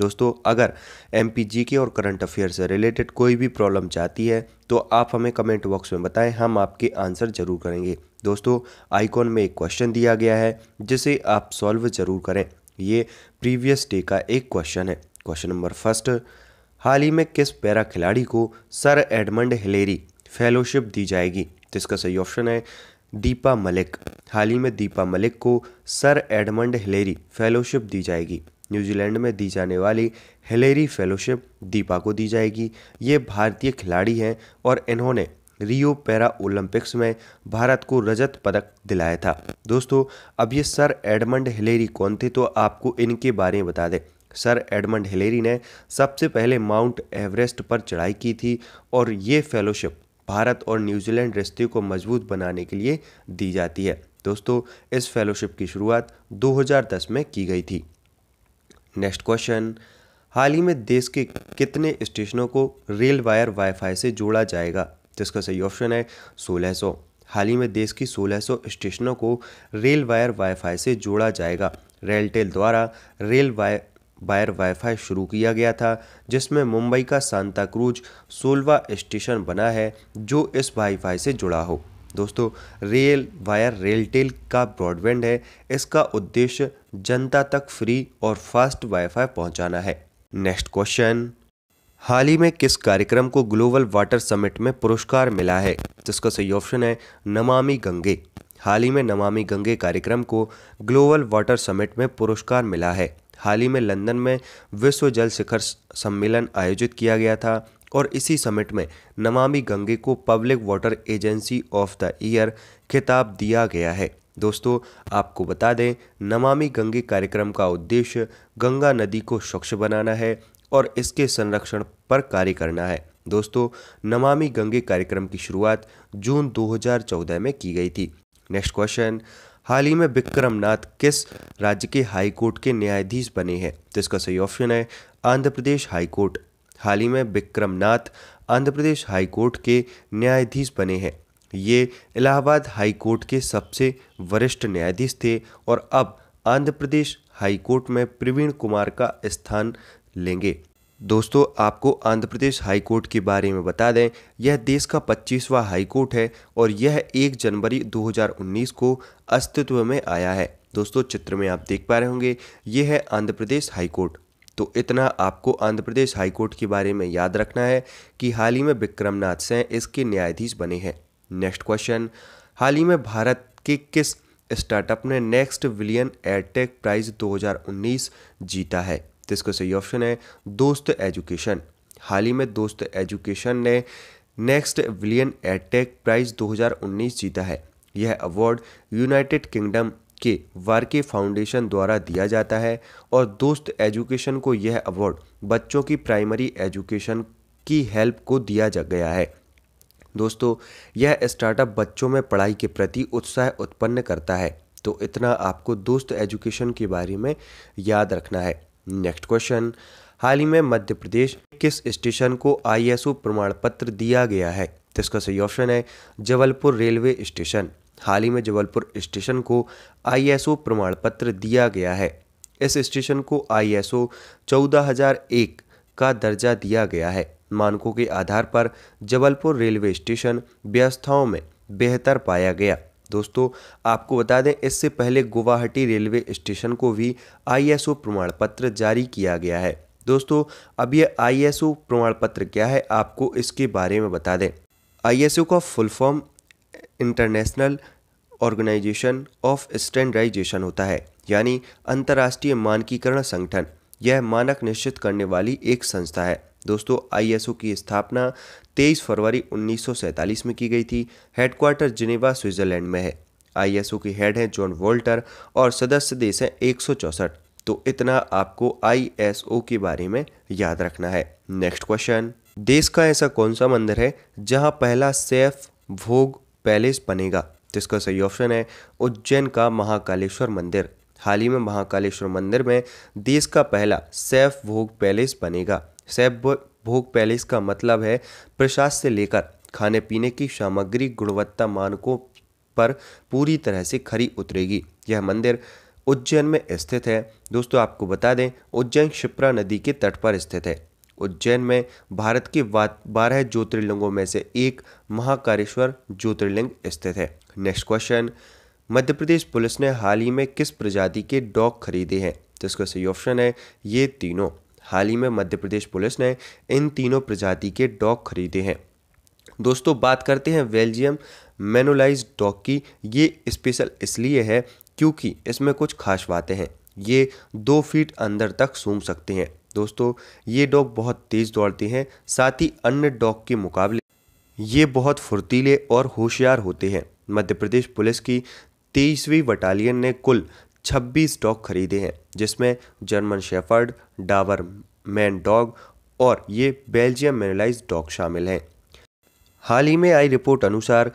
दोस्तों अगर M P के और करंट अफेयर से रिलेटेड कोई भी प्रॉब्लम चाहती है तो आप हमें कमेंट बॉक्स में बताएं हम आपके आंसर ज़रूर करेंगे दोस्तों आइकॉन में एक क्वेश्चन दिया गया है जिसे आप सॉल्व ज़रूर करें ये प्रीवियस डे का एक क्वेश्चन है क्वेश्चन नंबर फर्स्ट हाल ही में किस पैरा खिलाड़ी को सर एडमंड हिलेरी फेलोशिप दी जाएगी जिसका तो सही ऑप्शन है दीपा मलिक हाल ही में दीपा मलिक को सर एडमंड हिलेरी फेलोशिप दी जाएगी न्यूजीलैंड में दी जाने वाली हेलेरी फेलोशिप दीपा को दी जाएगी ये भारतीय खिलाड़ी हैं और इन्होंने रियो पैरा ओलंपिक्स में भारत को रजत पदक दिलाया था दोस्तों अब ये सर एडमंड हिलेरी कौन थे तो आपको इनके बारे में बता दें सर एडमंड हिलेरी ने सबसे पहले माउंट एवरेस्ट पर चढ़ाई की थी और ये फेलोशिप भारत और न्यूजीलैंड रिश्ते को मजबूत बनाने के लिए दी जाती है दोस्तों इस फेलोशिप की शुरुआत 2010 में की गई थी नेक्स्ट क्वेश्चन हाल ही में देश के कितने स्टेशनों को रेल वायर वाईफाई से जोड़ा जाएगा जिसका सही ऑप्शन है 1600 हाल ही में देश की 1600 स्टेशनों को रेल वायर वाईफाई से जोड़ा जाएगा रेलटेल द्वारा रेल वायर वायर वाईफाई शुरू किया गया था जिसमें मुंबई का सांता क्रूज सोलवा स्टेशन बना है जो इस वाईफाई से जुड़ा हो दोस्तों रेल वायर रेलटेल का ब्रॉडबैंड है इसका उद्देश्य जनता तक फ्री और फास्ट वाईफाई पहुंचाना है नेक्स्ट क्वेश्चन हाल ही में किस कार्यक्रम को ग्लोबल वाटर समिट में पुरस्कार मिला है जिसका सही ऑप्शन है नमामि गंगे हाल ही में नमामि गंगे कार्यक्रम को ग्लोबल वाटर समिट में पुरस्कार मिला है हाल ही में लंदन में विश्व जल शिखर सम्मेलन आयोजित किया गया था और इसी समिट में नमामि गंगे को public water agency of the year खिताब दिया गया है दोस्तों आपको बता दें नमामि गंगे कार्यक्रम का उद्देश्य गंगा नदी को स्वच्छ बनाना है और इसके संरक्षण पर कार्य करना है दोस्तों नमामि गंगे कार्यक्रम की शुरुआत जून 2014 में की गई थी नेक्स्ट क्वेश्चन हाल ही में विक्रम नाथ किस राज्य के हाईकोर्ट के न्यायाधीश बने हैं तो इसका सही ऑप्शन है आंध्र प्रदेश हाईकोर्ट हाल ही में बिक्रम नाथ आंध्र प्रदेश हाईकोर्ट के न्यायाधीश बने हैं ये इलाहाबाद हाईकोर्ट के सबसे वरिष्ठ न्यायाधीश थे और अब आंध्र प्रदेश हाईकोर्ट में प्रवीण कुमार का स्थान लेंगे दोस्तों आपको आंध्र प्रदेश हाईकोर्ट के बारे में बता दें यह देश का 25वां हाईकोर्ट है और यह 1 जनवरी 2019 को अस्तित्व में आया है दोस्तों चित्र में आप देख पा रहे होंगे ये है आंध्र प्रदेश हाईकोर्ट तो इतना आपको आंध्र प्रदेश हाईकोर्ट के बारे में याद रखना है कि हाल ही में विक्रमनाथ सैन इसके न्यायाधीश बने हैं नेक्स्ट क्वेश्चन हाल ही में भारत के किस स्टार्टअप ने नेक्स्ट विलियन एयरटेक प्राइज 2019 जीता है तो इसका सही ऑप्शन है दोस्त एजुकेशन हाल ही में दोस्त एजुकेशन ने नेक्स्ट विलियन एयरटेक प्राइज 2019 जीता है यह अवार्ड यूनाइटेड किंगडम के वारके फाउंडेशन द्वारा दिया जाता है और दोस्त एजुकेशन को यह अवार्ड बच्चों की प्राइमरी एजुकेशन की हेल्प को दिया जा गया है दोस्तों यह स्टार्टअप बच्चों में पढ़ाई के प्रति उत्साह उत्पन्न करता है तो इतना आपको दोस्त एजुकेशन के बारे में याद रखना है नेक्स्ट क्वेश्चन हाल ही में मध्य प्रदेश किस स्टेशन को आईएसओ प्रमाण पत्र दिया गया है तो इसका सही ऑप्शन है जबलपुर रेलवे स्टेशन हाल ही में जबलपुर स्टेशन को आईएसओ प्रमाण पत्र दिया गया है इस स्टेशन को आईएसओ 14001 का दर्जा दिया गया है मानकों के आधार पर जबलपुर रेलवे स्टेशन व्यवस्थाओं में बेहतर पाया गया दोस्तों आपको बता दें इससे पहले गुवाहाटी रेलवे स्टेशन को भी आईएसओ प्रमाण पत्र जारी किया गया है दोस्तों अब यह आईएसओ प्रमाण पत्र क्या है आपको इसके बारे में बता दें आईएसओ का full form international organisation of standardisation होता है यानी अंतर्राष्ट्रीय मानकीकरण संगठन यह मानक निश्चित करने वाली एक संस्था है दोस्तों आईएसओ की स्थापना 23 फरवरी 1947 में की गई थी हेडक्वार्टर जिनेवा स्विट्जरलैंड में है आईएसओ की हेड हैं जॉन वोल्टर और सदस्य देश हैं एक तो इतना आपको आईएसओ के बारे में याद रखना है नेक्स्ट क्वेश्चन देश का ऐसा कौन सा मंदिर है जहां पहला सेफ भोग पैलेस बनेगा जिसका सही ऑप्शन है उज्जैन का महाकालेश्वर मंदिर हाल ही में महाकालेश्वर मंदिर में देश का पहला सैफ भोग पैलेस बनेगा सैफ भोग पैलेस का मतलब है प्रसाद से लेकर खाने पीने की सामग्री गुणवत्ता मानकों पर पूरी तरह से खरी उतरेगी यह मंदिर उज्जैन में स्थित है दोस्तों आपको बता दें उज्जैन शिप्रा नदी के तट पर स्थित है उज्जैन में भारत के बारह ज्योतिर्लिंगों में से एक महाकालेश्वर ज्योतिर्लिंग स्थित है next question Madhya Pradesh police ने हाल ही में किस प्रजाति के डॉग खरीदे हैं जिसका सही ऑप्शन है ये तीनों हाल ही में मध्य प्रदेश पुलिस ने इन तीनों प्रजाति के डॉग खरीदे हैं दोस्तों बात करते हैं बेल्जियम मैनुलाइज डॉग की ये स्पेशल इसलिए है क्योंकि इसमें कुछ खास बातें हैं ये दो फीट अंदर तक सूंघ सकते हैं दोस्तों ये डॉग बहुत तेज़ दौड़ते हैं साथ ही अन्य डॉग के मुकाबले ये बहुत फुर्तीले और होशियार होते हैं मध्य प्रदेश पुलिस की तेईसवीं बटालियन ने कुल 26 डॉग खरीदे हैं जिसमें German shepherd Doberman dog और ये बेल्जियम मेनलाइज डॉग शामिल हैं हाल ही में आई रिपोर्ट अनुसार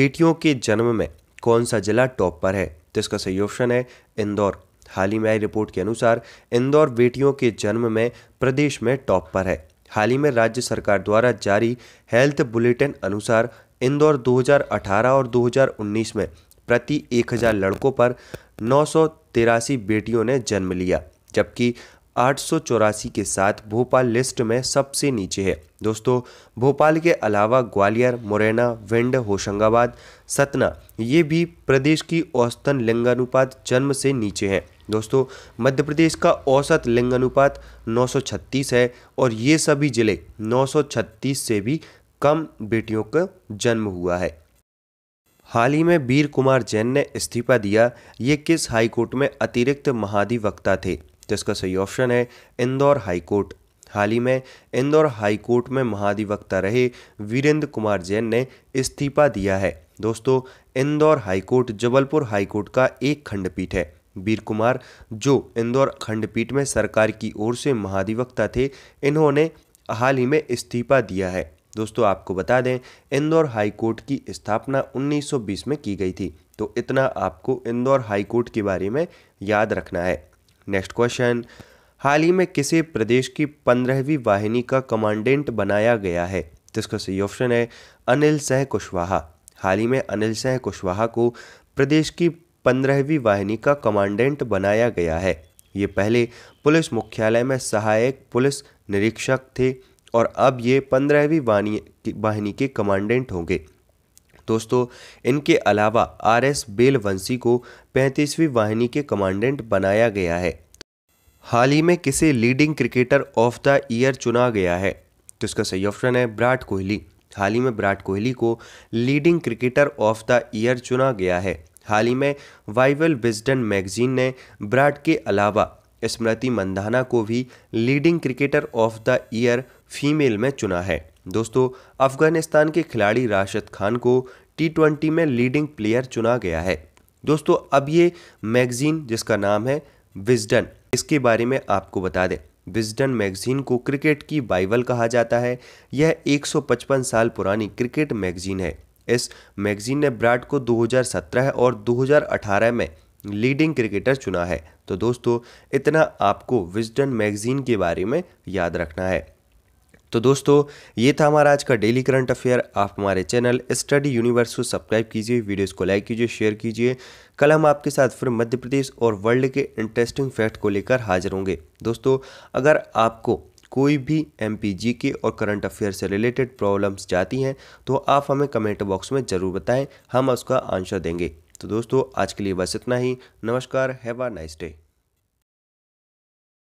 बेटियों के जन्म में कौन सा जिला टॉप पर है तो इसका सही ऑप्शन है इंदौर हाल ही में आई रिपोर्ट के अनुसार इंदौर बेटियों के जन्म में प्रदेश में टॉप पर है हाल ही में राज्य सरकार द्वारा जारी हेल्थ बुलेटिन अनुसार इंदौर 2018 और 2019 में प्रति 1000 लड़कों पर नौ बेटियों ने जन्म लिया जबकि आठ के साथ भोपाल लिस्ट में सबसे नीचे है दोस्तों भोपाल के अलावा ग्वालियर मुरैना विंड होशंगाबाद सतना ये भी प्रदेश की औसतन लिंगानुपात जन्म से नीचे हैं दोस्तों मध्य प्रदेश का औसत लिंगानुपात 936 है और ये सभी जिले 936 से भी कम बेटियों का जन्म हुआ है हाल ही में वीर कुमार जैन ने इस्तीफा दिया ये किस हाईकोर्ट में अतिरिक्त महाधिवक्ता थे जिसका सही ऑप्शन है इंदौर हाई कोर्ट हाल ही में इंदौर हाई कोर्ट में महाधिवक्ता रहे वीरेंद्र कुमार जैन ने इस्तीफा दिया है दोस्तों Indore high court Jabalpur high court का एक खंडपीठ है वीर कुमार जो इंदौर खंडपीठ में सरकार की ओर से महाधिवक्ता थे इन्होंने हाल ही में इस्तीफा दिया है दोस्तों आपको बता दें इंदौर हाई कोर्ट की स्थापना 1920 में की गई थी तो इतना आपको इंदौर हाई कोर्ट के बारे में याद रखना है नेक्स्ट क्वेश्चन हाल ही में किसे प्रदेश की पंद्रहवीं वाहिनी का कमांडेंट बनाया गया है तो इसका सही ऑप्शन है अनिल सह कुशवाहा हाल ही में अनिल सह कुशवाहा को प्रदेश की पंद्रहवीं वाहिनी का कमांडेंट बनाया गया है ये पहले पुलिस मुख्यालय में सहायक पुलिस निरीक्षक थे और अब ये पंद्रहवीं वाहिनी वाहिनी के कमांडेंट होंगे दोस्तों इनके अलावा आर एस बेलवंशी को पैंतीसवीं वाहिनी के कमांडेंट बनाया गया है हाल ही में किसे leading cricketer of the year चुना गया है तो इसका सही ऑप्शन है विराट कोहली हाल ही में विराट कोहली को leading cricketer of the year चुना गया है हाल ही में वाइवल विजडन मैगजीन ने विराट के अलावा स्मृति मंदाना को भी leading cricketer of the year female में चुना है दोस्तों अफगानिस्तान के खिलाड़ी राशिद खान को टी में लीडिंग प्लेयर चुना गया है दोस्तों अब ये मैगजीन जिसका नाम है विजडन इसके बारे में आपको बता दें विजडन मैगजीन को क्रिकेट की बाइबल कहा जाता है यह 155 साल पुरानी क्रिकेट मैगजीन है इस मैगजीन ने ब्राड को 2017 और 2018 में लीडिंग क्रिकेटर चुना है तो दोस्तों इतना आपको विजडन मैगजीन के बारे में याद रखना है तो दोस्तों ये था हमारा आज का डेली करंट अफेयर आप हमारे चैनल स्टडी यूनिवर्स को सब्सक्राइब कीजिए वीडियोस को लाइक कीजिए शेयर कीजिए कल हम आपके साथ फिर मध्य प्रदेश और वर्ल्ड के इंटरेस्टिंग फैक्ट को लेकर हाजिर होंगे दोस्तों अगर आपको कोई भी एम पी के और करंट अफेयर से रिलेटेड प्रॉब्लम्स जाती हैं तो आप हमें कमेंट बॉक्स में ज़रूर बताएँ हम उसका आंसर देंगे तो दोस्तों आज के लिए बस इतना ही नमस्कार हैव अ नाइस डे